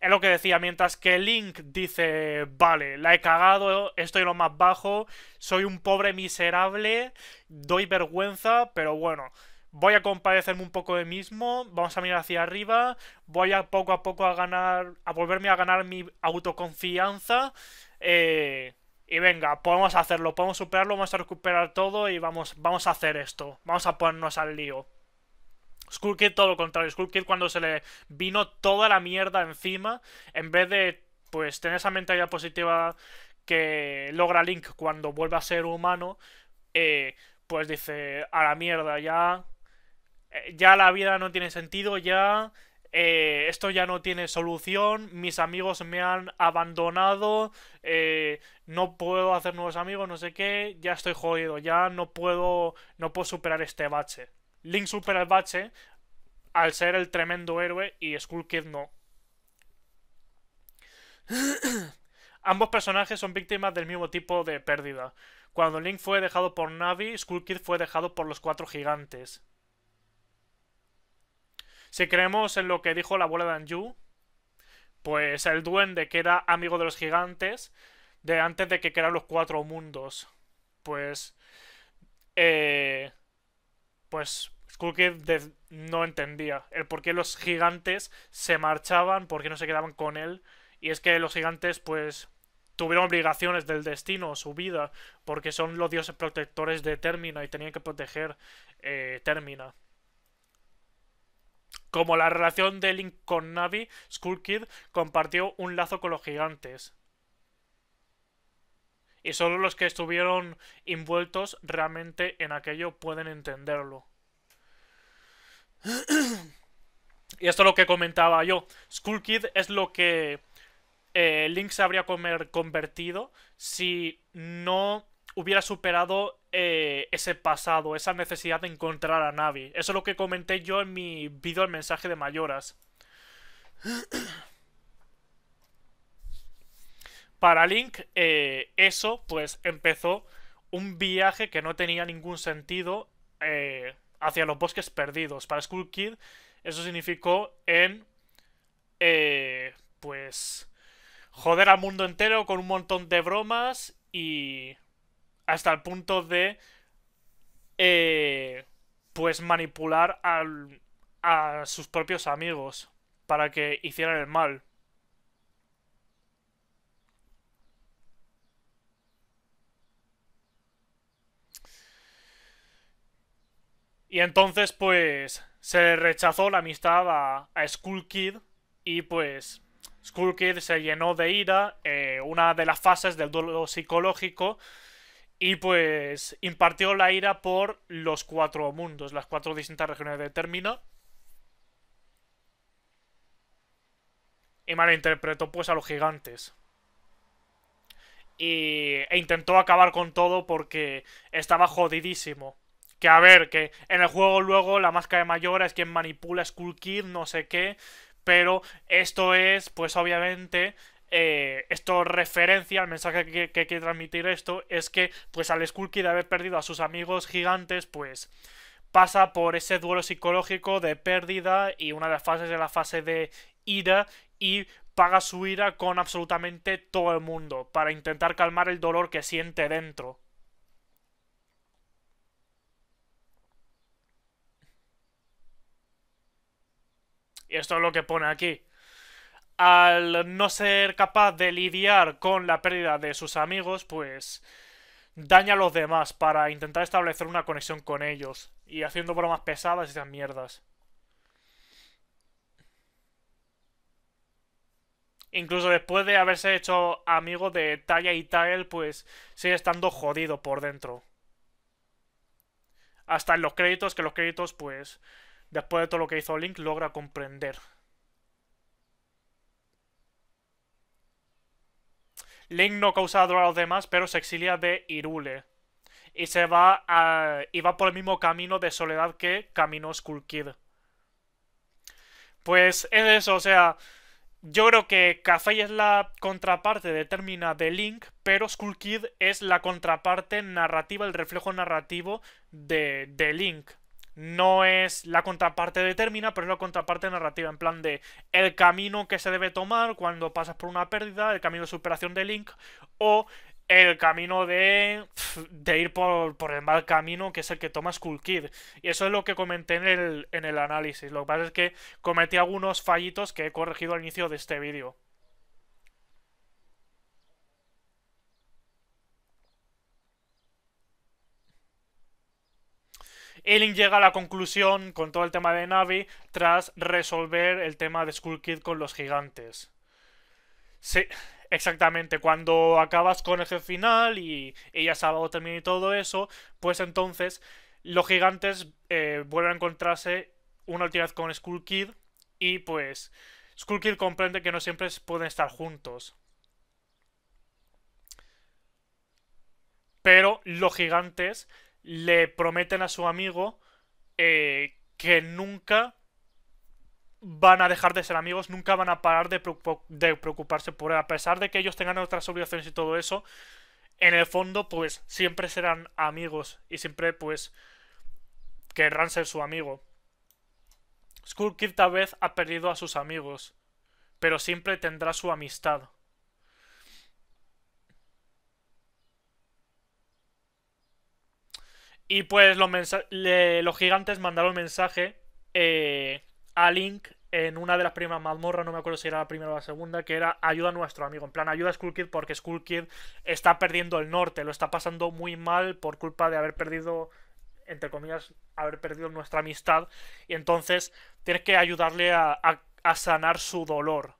es lo que decía, mientras que Link dice, vale, la he cagado, estoy lo más bajo, soy un pobre miserable, doy vergüenza, pero bueno, voy a compadecerme un poco de mismo, vamos a mirar hacia arriba, voy a poco a poco a ganar, a volverme a ganar mi autoconfianza. Eh, y venga, podemos hacerlo, podemos superarlo, vamos a recuperar todo y vamos, vamos a hacer esto, vamos a ponernos al lío. Kid todo lo contrario, Skullkid cuando se le vino toda la mierda encima, en vez de pues tener esa mentalidad positiva que logra Link cuando vuelve a ser humano, eh, pues dice, a la mierda, ya eh, ya la vida no tiene sentido, ya eh, esto ya no tiene solución, mis amigos me han abandonado, eh, no puedo hacer nuevos amigos, no sé qué, ya estoy jodido, ya no puedo, no puedo superar este bache. Link supera el bache al ser el tremendo héroe y Skull Kid no. Ambos personajes son víctimas del mismo tipo de pérdida. Cuando Link fue dejado por Navi, Skull Kid fue dejado por los cuatro gigantes. Si creemos en lo que dijo la abuela de Anju, pues el duende que era amigo de los gigantes, de antes de que crearan los cuatro mundos, pues... Eh, pues Skullkid no entendía el por qué los gigantes se marchaban, por qué no se quedaban con él. Y es que los gigantes, pues, tuvieron obligaciones del destino, su vida, porque son los dioses protectores de Termina y tenían que proteger eh, Termina. Como la relación de Link con Navi, Skull Kid compartió un lazo con los gigantes. Y solo los que estuvieron envueltos realmente en aquello pueden entenderlo. y esto es lo que comentaba yo. Skull Kid es lo que eh, Link se habría comer convertido si no hubiera superado eh, ese pasado, esa necesidad de encontrar a Navi. Eso es lo que comenté yo en mi video al mensaje de Mayoras. Para Link, eh, eso pues empezó un viaje que no tenía ningún sentido eh, hacia los bosques perdidos. Para Skull Kid, eso significó en... pues... Joder al mundo entero con un montón de bromas y hasta el punto de eh, pues manipular a a sus propios amigos para que hicieran el mal. Y entonces, pues, se rechazó la amistad a, a Skull Kid y pues Skull Kid se llenó de ira. Eh, una de las fases del duelo psicológico y pues impartió la ira por los cuatro mundos, las cuatro distintas regiones de Termina. Y malinterpretó pues a los gigantes. Y, e intentó acabar con todo porque estaba jodidísimo. Que a ver, que en el juego luego la máscara de Mayora es quien manipula Skull Kid, no sé qué. Pero esto es, pues obviamente, eh, esto referencia, al mensaje que, que, quiere transmitir esto es que, pues al Skulky de haber perdido a sus amigos gigantes, pues pasa por ese duelo psicológico de pérdida y una de las fases es la fase de ira y paga su ira con absolutamente todo el mundo para intentar calmar el dolor que siente dentro. Y esto es lo que pone aquí al no ser capaz de lidiar con la pérdida de sus amigos, pues daña a los demás para intentar establecer una conexión con ellos y haciendo bromas pesadas y esas mierdas. Incluso después de haberse hecho amigo de Taya y Tael, pues sigue estando jodido por dentro. Hasta en los créditos, que los créditos, pues, después de todo lo que hizo Link, logra comprender. Link no causa dolor a los demás, pero se exilia de Irule. Y se va a, va por el mismo camino de soledad que camino Skull Kid. Pues es eso, o sea, yo creo que Café es la contraparte determinada de Link, pero Skull Kid es la contraparte narrativa, el reflejo narrativo de, de Link no es la contraparte determina, pero es la contraparte narrativa, en plan de el camino que se debe tomar cuando pasas por una pérdida, el camino de superación de Link, o el camino de, de ir por, el mal camino que es el que toma Skull Kid. Y eso es lo que comenté en el, en el análisis. Lo que pasa es que cometí algunos fallitos que he corregido al inicio de este vídeo. Elin llega a la conclusión con todo el tema de Navi tras resolver el tema de Skull Kid con los gigantes. Sí, exactamente. Cuando acabas con ese final y ella sábado terminar y todo eso, pues entonces los gigantes eh, vuelven a encontrarse una última vez con Skull Kid y pues Skull Kid comprende que no siempre pueden estar juntos. Pero los gigantes le prometen a su amigo eh, que nunca van a dejar de ser amigos, nunca van a parar de, preocuparse por él. A pesar de que ellos tengan otras obligaciones y todo eso, en el fondo, pues siempre serán amigos y siempre, pues, querrán ser su amigo. Kid tal vez ha perdido a sus amigos, pero siempre tendrá su amistad. Y pues los, gigantes mandaron mensaje eh, a Link en una de las primeras mazmorras, no me acuerdo si era la primera o la segunda, que era ayuda a nuestro amigo. En plan, ayuda a Kid porque Kid está perdiendo el norte, lo está pasando muy mal por culpa de haber perdido, entre comillas, haber perdido nuestra amistad. Y entonces tienes que ayudarle a sanar su dolor.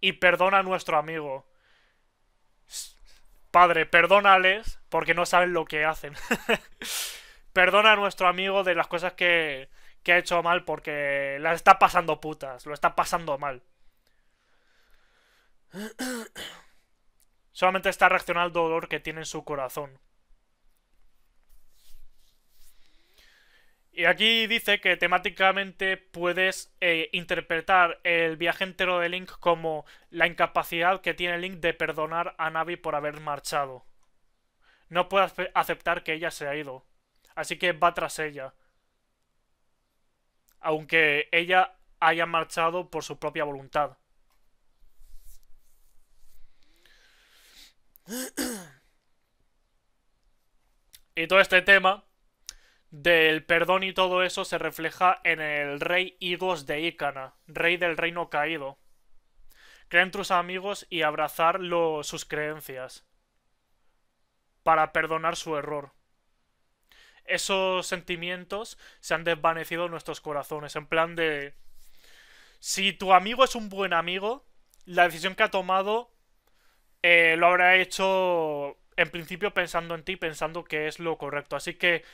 Y perdona a nuestro amigo. Padre, perdónales porque no saben lo que hacen. Perdona a nuestro amigo de las cosas que, que ha hecho mal porque las está pasando putas, lo está pasando mal. Solamente está reaccionando al dolor que tiene en su corazón. Y aquí dice que temáticamente puedes eh, interpretar el viaje entero de Link como la incapacidad que tiene Link de perdonar a Navi por haber marchado. No puede aceptar que ella se ha ido. Así que va tras ella. Aunque ella haya marchado por su propia voluntad. Y todo este tema del perdón y todo eso se refleja en el rey Higos de Ícana, rey del reino caído. Creen tus amigos y abrazar sus creencias para perdonar su error. Esos sentimientos se han desvanecido en nuestros corazones, en plan de... Si tu amigo es un buen amigo, la decisión que ha tomado eh, lo habrá hecho en principio pensando en ti, pensando que es lo correcto. Así que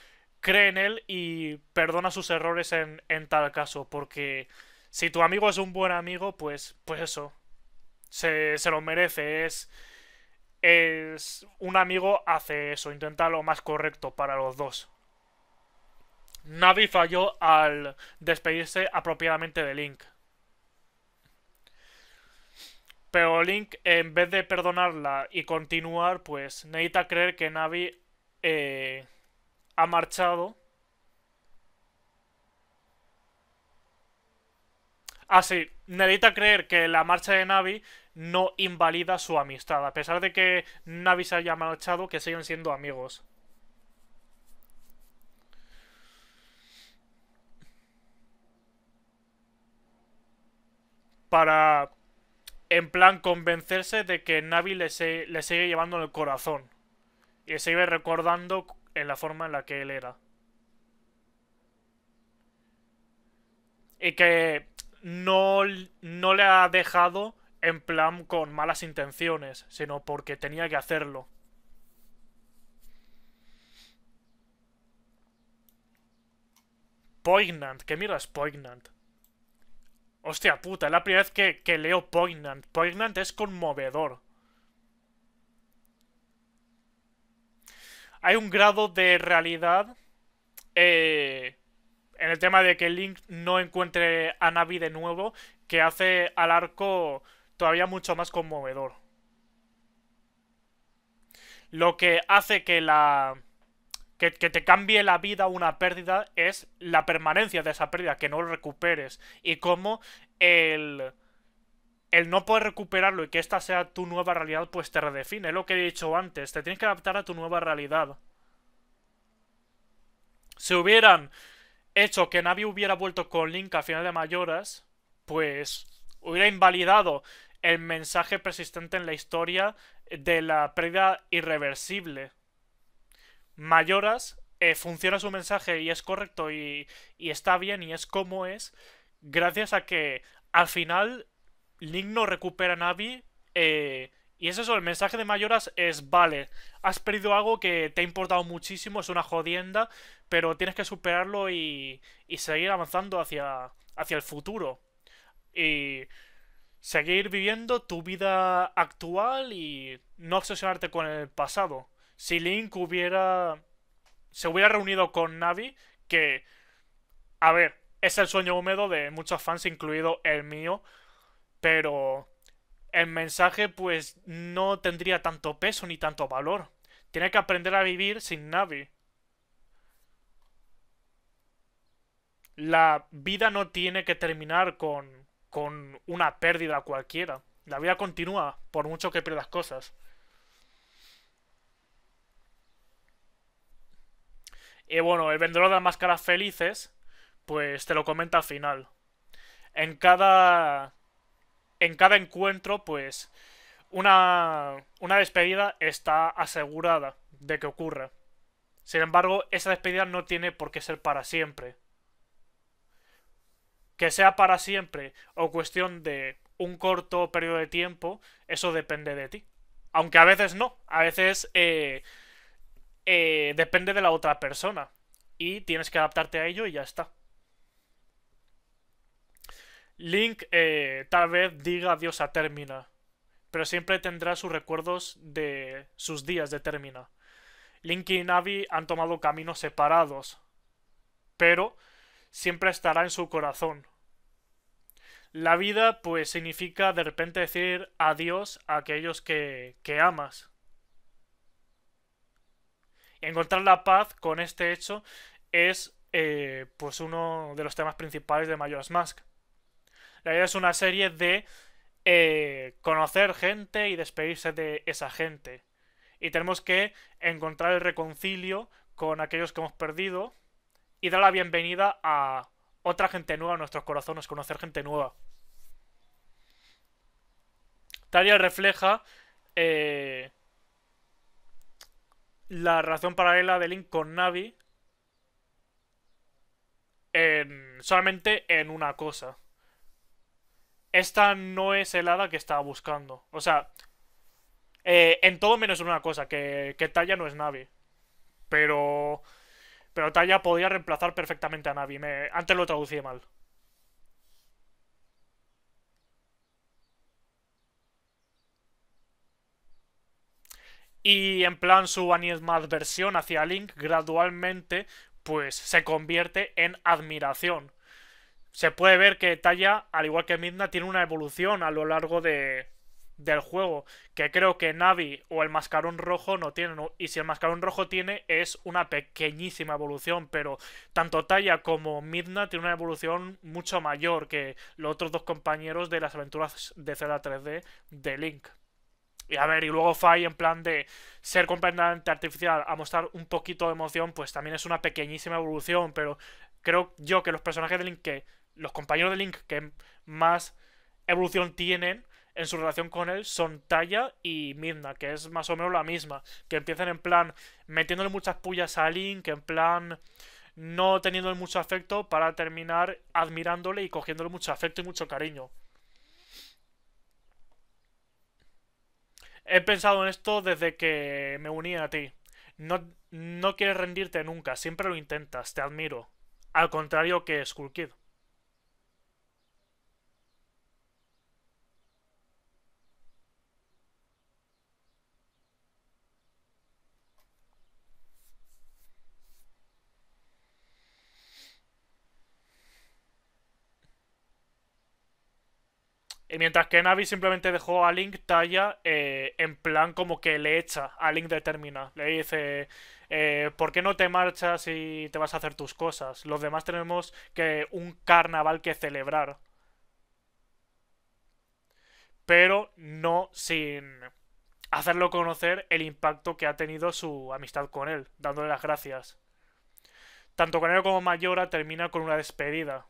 cree en él y perdona sus errores en, tal caso, porque si tu amigo es un buen amigo, pues, pues eso, se, se lo merece, es, es... Un amigo hace eso, intenta lo más correcto para los dos. Navi falló al despedirse apropiadamente de Link. Pero Link, en vez de perdonarla y continuar, pues necesita creer que Navi eh, ha marchado. Así, ah, sí, necesita creer que la marcha de Navi no invalida su amistad, a pesar de que Navi se haya marchado, que siguen siendo amigos. Para, en plan, convencerse de que Navi le, sigue llevando en el corazón. Y se sigue recordando en la forma en la que él era. Y que no, no le ha dejado en plan con malas intenciones, sino porque tenía que hacerlo. Poignant, que mierda es Poignant? Hostia puta, es la primera vez que, que leo Poignant. Poignant es conmovedor. hay un grado de realidad eh, en el tema de que Link no encuentre a Navi de nuevo que hace al arco todavía mucho más conmovedor. Lo que hace que la... Que, te cambie la vida una pérdida es la permanencia de esa pérdida, que no lo recuperes. Y como el el no poder recuperarlo y que esta sea tu nueva realidad, pues te redefine. Es lo que he dicho antes, te tienes que adaptar a tu nueva realidad. Si hubieran hecho que Navi hubiera vuelto con Link Al final de Mayoras, pues hubiera invalidado el mensaje persistente en la historia de la pérdida irreversible. Mayoras eh, funciona su mensaje y es correcto y, y está bien y es como es, gracias a que al final Link no recupera a Navi. Eh, y es eso, el mensaje de Mayoras es, vale, has perdido algo que te ha importado muchísimo, es una jodienda, pero tienes que superarlo y, y seguir avanzando hacia, hacia el futuro. Y seguir viviendo tu vida actual y no obsesionarte con el pasado. Si Link hubiera... se hubiera reunido con Navi, que... A ver, es el sueño húmedo de muchos fans, incluido el mío, pero el mensaje pues no tendría tanto peso ni tanto valor. Tiene que aprender a vivir sin nadie. La vida no tiene que terminar con, con una pérdida cualquiera. La vida continúa, por mucho que pierdas cosas. Y bueno, el vendedor de las máscaras felices, pues te lo comenta al final. En cada en cada encuentro, pues, una, una despedida está asegurada de que ocurra. Sin embargo, esa despedida no tiene por qué ser para siempre. Que sea para siempre o cuestión de un corto periodo de tiempo, eso depende de ti. Aunque a veces no, a veces eh, eh, depende de la otra persona. Y tienes que adaptarte a ello y ya está. Link eh, tal vez diga adiós a Termina, pero siempre tendrá sus recuerdos de sus días de Termina. Link y Navi han tomado caminos separados, pero siempre estará en su corazón. La vida pues significa de repente decir adiós a aquellos que, que amas. Encontrar la paz con este hecho es eh, pues uno de los temas principales de Majora's Mask. La idea es una serie de eh, conocer gente y despedirse de esa gente. Y tenemos que encontrar el reconcilio con aquellos que hemos perdido y dar la bienvenida a otra gente nueva en nuestros corazones, conocer gente nueva. Tarea refleja eh, la relación paralela de Link con Navi en, solamente en una cosa esta no es el hada que estaba buscando. O sea, eh, en todo menos una cosa, que, que Talla no es Navi. Pero... Pero Talla podía reemplazar perfectamente a Navi. antes lo traducí mal. Y en plan su más versión hacia Link gradualmente pues se convierte en admiración se puede ver que Taya, al igual que Midna, tiene una evolución a lo largo de, del juego, que creo que Navi o el mascarón rojo no tienen, y si el mascarón rojo tiene es una pequeñísima evolución, pero tanto Taya como Midna tienen una evolución mucho mayor que los otros dos compañeros de las aventuras de Zelda 3D de Link. Y a ver, y luego Fai en plan de ser completamente artificial a mostrar un poquito de emoción, pues también es una pequeñísima evolución, pero creo yo que los personajes de Link que los compañeros de Link que más evolución tienen en su relación con él son Taya y Midna, que es más o menos la misma. Que empiezan en plan metiéndole muchas pullas a Link, en plan no teniéndole mucho afecto para terminar admirándole y cogiéndole mucho afecto y mucho cariño. He pensado en esto desde que me uní a ti. No, no quieres rendirte nunca, siempre lo intentas, te admiro. Al contrario que Skull Kid. Mientras que Navi simplemente dejó a Link talla eh, en plan como que le echa a Link determina. Le dice, eh, ¿por qué no te marchas y te vas a hacer tus cosas? Los demás tenemos que un carnaval que celebrar. Pero no sin hacerlo conocer el impacto que ha tenido su amistad con él, dándole las gracias. Tanto con él como Mayora termina con una despedida,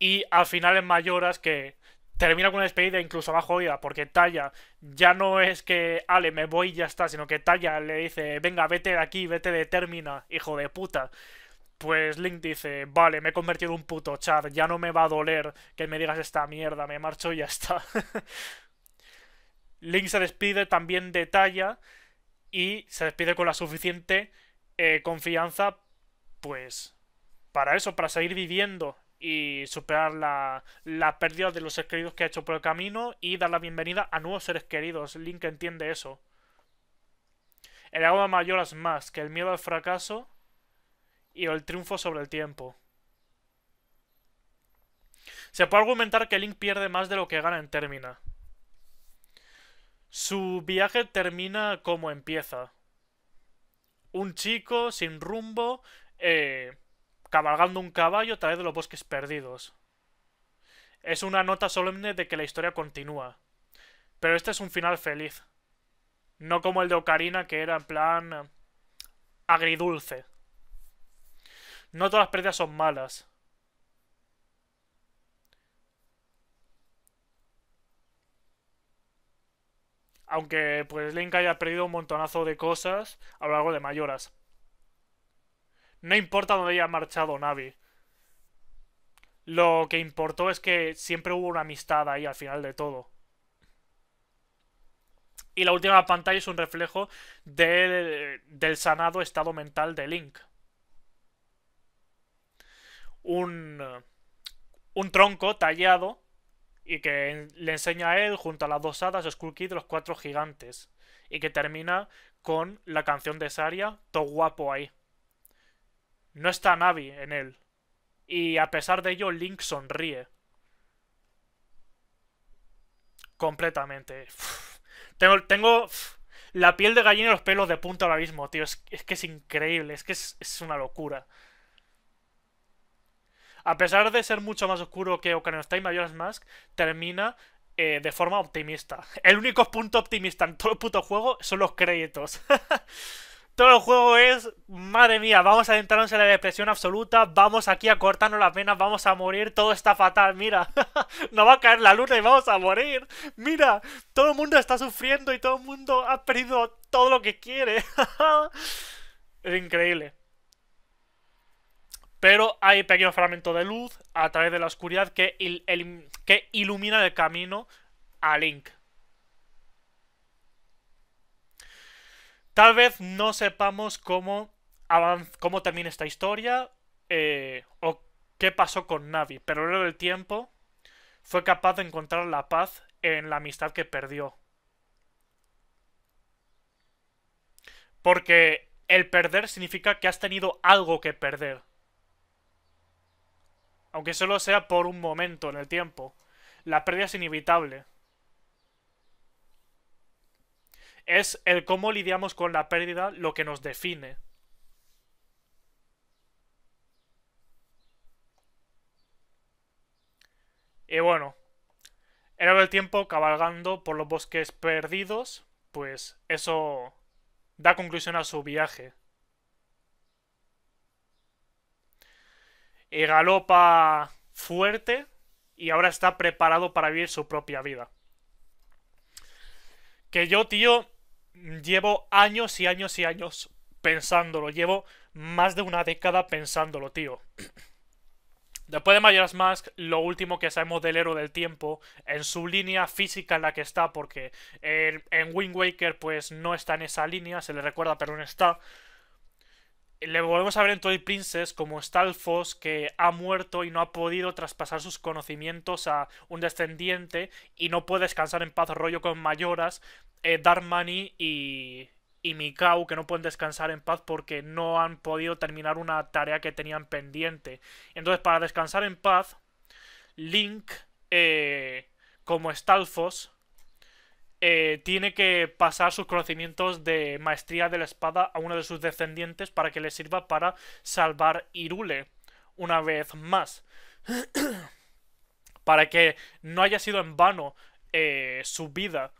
y al final en mayoras que termina con una despedida incluso más jodida, porque Talla ya no es que, Ale, me voy y ya está, sino que Talla le dice, venga, vete de aquí, vete de Termina, hijo de puta. Pues Link dice, vale, me he convertido en un puto char. ya no me va a doler que me digas esta mierda, me marcho y ya está. Link se despide también de Talla y se despide con la suficiente eh, confianza, pues, para eso, para seguir viviendo y superar la, la pérdida de los seres queridos que ha hecho por el camino y dar la bienvenida a nuevos seres queridos. Link entiende eso. El agua mayor es más que el miedo al fracaso y el triunfo sobre el tiempo. Se puede argumentar que Link pierde más de lo que gana en Termina. Su viaje termina como empieza. Un chico sin rumbo, eh, cabalgando un caballo a través de los bosques perdidos. Es una nota solemne de que la historia continúa. Pero este es un final feliz. No como el de Ocarina, que era en plan eh, agridulce. No todas las pérdidas son malas. Aunque pues Link haya perdido un montonazo de cosas a lo largo de Mayoras. No importa dónde haya marchado Navi. Lo que importó es que siempre hubo una amistad ahí al final de todo. Y la última pantalla es un reflejo del, sanado estado mental de Link. Un, un tronco tallado y que le enseña a él junto a las dos hadas Skull Kid los cuatro gigantes y que termina con la canción de Saria, todo guapo ahí. No está Navi en él. Y a pesar de ello, Link sonríe. Completamente. Tengo, tengo la piel de gallina y los pelos de punta ahora mismo, tío. Es, que es increíble, es que es, una locura. A pesar de ser mucho más oscuro que Ocarina of Time, Majora's Mask termina eh, de forma optimista. El único punto optimista en todo el puto juego son los créditos. todo el juego es, madre mía, vamos a adentrarnos en la depresión absoluta, vamos aquí a cortarnos las venas, vamos a morir, todo está fatal, mira, nos va a caer la luna y vamos a morir, mira, todo el mundo está sufriendo y todo el mundo ha perdido todo lo que quiere. es increíble. Pero hay pequeño fragmento de luz a través de la oscuridad que, que ilumina el camino a Link. Tal vez no sepamos cómo, cómo termina esta historia eh, o qué pasó con Navi, pero luego del tiempo fue capaz de encontrar la paz en la amistad que perdió. Porque el perder significa que has tenido algo que perder. Aunque solo sea por un momento en el tiempo. La pérdida es inevitable. es el cómo lidiamos con la pérdida lo que nos define. Y bueno, era el tiempo cabalgando por los bosques perdidos, pues eso da conclusión a su viaje. Y galopa fuerte y ahora está preparado para vivir su propia vida. Que yo, tío, llevo años y años y años pensándolo. Llevo más de una década pensándolo, tío. Después de Majora's Mask, lo último que sabemos del héroe del tiempo, en su línea física en la que está, porque en, en Wind Waker pues no está en esa línea, se le recuerda pero no está le volvemos a ver en Toy Princess como Stalfos que ha muerto y no ha podido traspasar sus conocimientos a un descendiente y no puede descansar en paz rollo con Mayoras, eh, Darmani y, y Mikau que no pueden descansar en paz porque no han podido terminar una tarea que tenían pendiente. Entonces para descansar en paz, Link eh, como Stalfos eh, tiene que pasar sus conocimientos de maestría de la espada a uno de sus descendientes para que le sirva para salvar Irule una vez más. para que no haya sido en vano eh, su vida.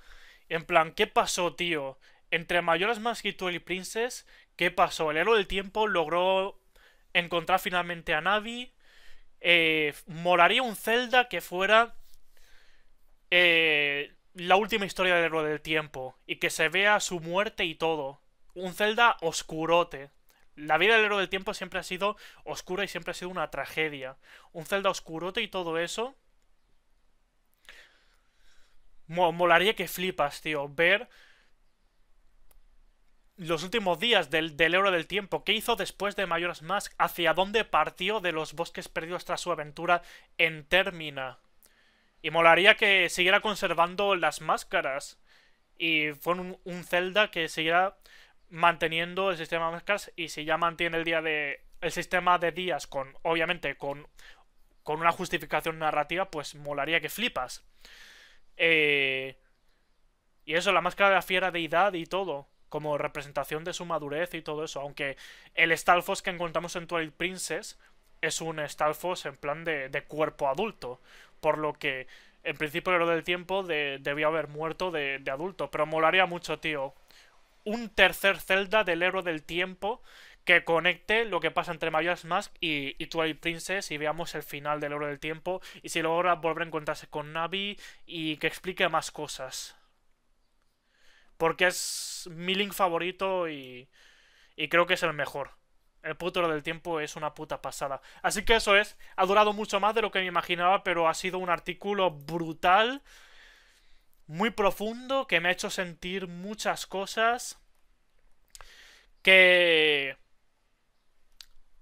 En plan, ¿qué pasó, tío? Entre mayores más y Twilight Princess, ¿qué pasó? El héroe del tiempo logró encontrar finalmente a Navi. Eh, moraría un Zelda que fuera... Eh, la última historia del héroe del tiempo y que se vea su muerte y todo. Un Zelda oscurote. La vida del héroe del tiempo siempre ha sido oscura y siempre ha sido una tragedia. Un Zelda oscurote y todo eso. Molaría que flipas, tío. Ver los últimos días del, del héroe del tiempo. ¿Qué hizo después de Majora's Mask? ¿Hacia dónde partió de los bosques perdidos tras su aventura en Termina? Y molaría que siguiera conservando las máscaras. Y fue un, Zelda que siguiera manteniendo el sistema de máscaras. Y si ya mantiene el día de. el sistema de días con. Obviamente, con. con una justificación narrativa, pues molaría que flipas. Eh, y eso, la máscara de la fiera deidad y todo. Como representación de su madurez y todo eso. Aunque el Stalfos que encontramos en Twilight Princess es un Stalfos en plan de, de cuerpo adulto por lo que en principio el héroe del tiempo debía debió haber muerto de, adulto. Pero molaría mucho, tío. Un tercer Zelda del héroe del tiempo que conecte lo que pasa entre Majora's Mask y, Twilight Princess y veamos el final del héroe del tiempo y si logra volver a encontrarse con Navi y que explique más cosas. Porque es mi link favorito y creo que es el mejor. El lo del tiempo es una puta pasada. Así que eso es. Ha durado mucho más de lo que me imaginaba, pero ha sido un artículo brutal, muy profundo, que me ha hecho sentir muchas cosas. Que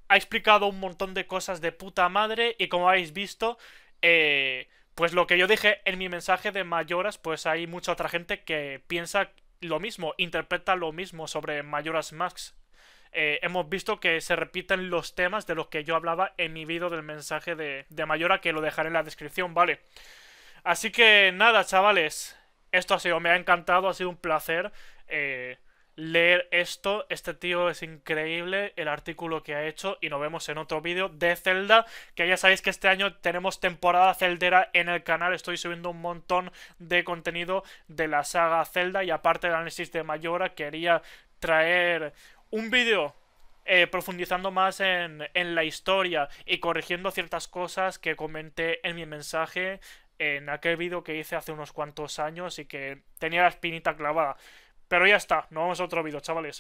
ha explicado un montón de cosas de puta madre y como habéis visto, eh, pues lo que yo dije en mi mensaje de Mayoras, pues hay mucha otra gente que piensa lo mismo, interpreta lo mismo sobre Mayoras Max eh, hemos visto que se repiten los temas de los que yo hablaba en mi vídeo del mensaje de, Mayora, que lo dejaré en la descripción, ¿vale? Así que nada, chavales, esto ha sido, me ha encantado, ha sido un placer eh, leer esto. Este tío es increíble, el artículo que ha hecho y nos vemos en otro vídeo de Zelda, que ya sabéis que este año tenemos temporada celdera en el canal, estoy subiendo un montón de contenido de la saga Zelda y aparte del análisis de Mayora quería traer un vídeo eh, profundizando más en, en, la historia y corrigiendo ciertas cosas que comenté en mi mensaje en aquel vídeo que hice hace unos cuantos años y que tenía la espinita clavada. Pero ya está, nos vemos a otro vídeo, chavales.